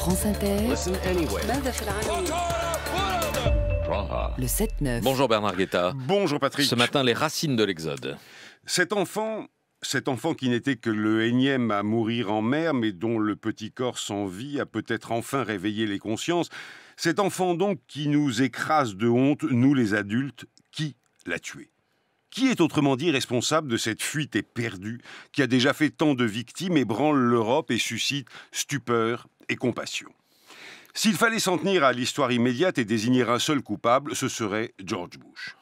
France Inter, le 7-9. Bonjour Bernard Guetta. Bonjour Patrick. Ce matin, les racines de l'Exode. Cet enfant cet enfant qui n'était que le énième à mourir en mer, mais dont le petit corps sans vie a peut-être enfin réveillé les consciences, cet enfant donc qui nous écrase de honte, nous les adultes, qui l'a tué qui est autrement dit responsable de cette fuite éperdue qui a déjà fait tant de victimes, ébranle l'Europe et suscite stupeur et compassion. S'il fallait s'en tenir à l'histoire immédiate et désigner un seul coupable, ce serait George Bush.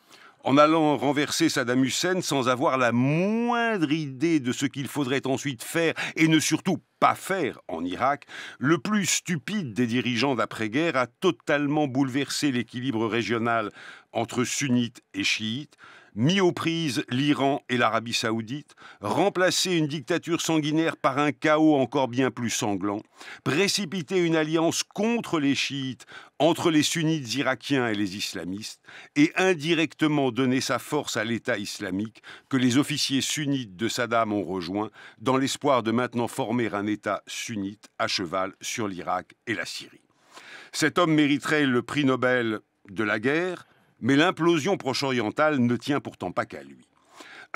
En allant renverser Saddam Hussein sans avoir la moindre idée de ce qu'il faudrait ensuite faire et ne surtout pas faire en Irak, le plus stupide des dirigeants d'après-guerre a totalement bouleversé l'équilibre régional entre sunnites et chiites, mis aux prises l'Iran et l'Arabie saoudite, remplacer une dictature sanguinaire par un chaos encore bien plus sanglant, précipiter une alliance contre les chiites, entre les sunnites irakiens et les islamistes, et indirectement donner sa force à l'État islamique que les officiers sunnites de Saddam ont rejoint, dans l'espoir de maintenant former un État sunnite à cheval sur l'Irak et la Syrie. Cet homme mériterait le prix Nobel de la guerre, mais l'implosion proche-orientale ne tient pourtant pas qu'à lui.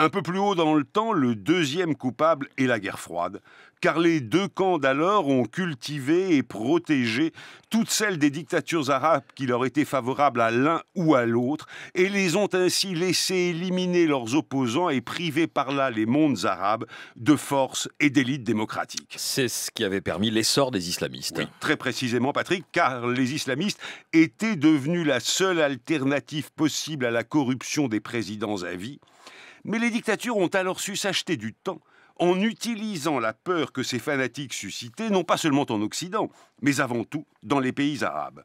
Un peu plus haut dans le temps, le deuxième coupable est la guerre froide, car les deux camps d'alors ont cultivé et protégé toutes celles des dictatures arabes qui leur étaient favorables à l'un ou à l'autre, et les ont ainsi laissé éliminer leurs opposants et priver par là les mondes arabes de force et d'élite démocratique. C'est ce qui avait permis l'essor des islamistes. très précisément, Patrick, car les islamistes étaient devenus la seule alternative possible à la corruption des présidents à vie. Mais les dictatures ont alors su s'acheter du temps en utilisant la peur que ces fanatiques suscitaient, non pas seulement en Occident, mais avant tout dans les pays arabes.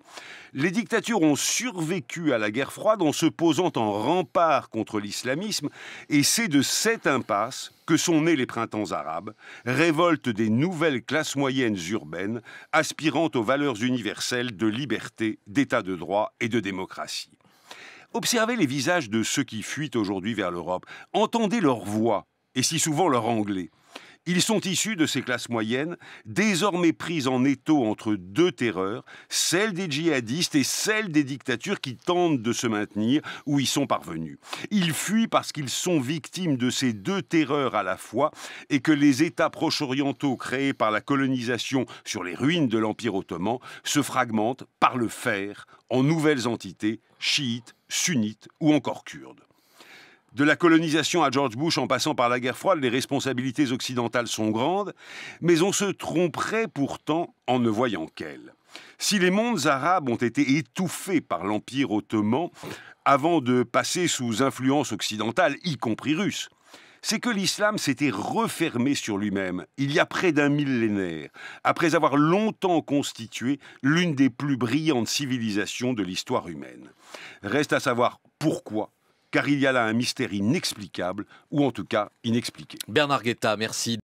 Les dictatures ont survécu à la guerre froide en se posant en rempart contre l'islamisme, et c'est de cette impasse que sont nés les printemps arabes, révolte des nouvelles classes moyennes urbaines, aspirant aux valeurs universelles de liberté, d'état de droit et de démocratie. Observez les visages de ceux qui fuient aujourd'hui vers l'Europe. Entendez leur voix, et si souvent leur anglais. Ils sont issus de ces classes moyennes, désormais prises en étau entre deux terreurs, celle des djihadistes et celle des dictatures qui tentent de se maintenir où ils sont parvenus. Ils fuient parce qu'ils sont victimes de ces deux terreurs à la fois et que les États proche-orientaux créés par la colonisation sur les ruines de l'Empire ottoman se fragmentent par le fer en nouvelles entités chiites, sunnites ou encore kurdes. De la colonisation à George Bush en passant par la guerre froide, les responsabilités occidentales sont grandes, mais on se tromperait pourtant en ne voyant qu'elles. Si les mondes arabes ont été étouffés par l'Empire ottoman avant de passer sous influence occidentale, y compris russe, c'est que l'islam s'était refermé sur lui-même il y a près d'un millénaire, après avoir longtemps constitué l'une des plus brillantes civilisations de l'histoire humaine. Reste à savoir pourquoi car il y a là un mystère inexplicable, ou en tout cas inexpliqué. Bernard Guetta, merci.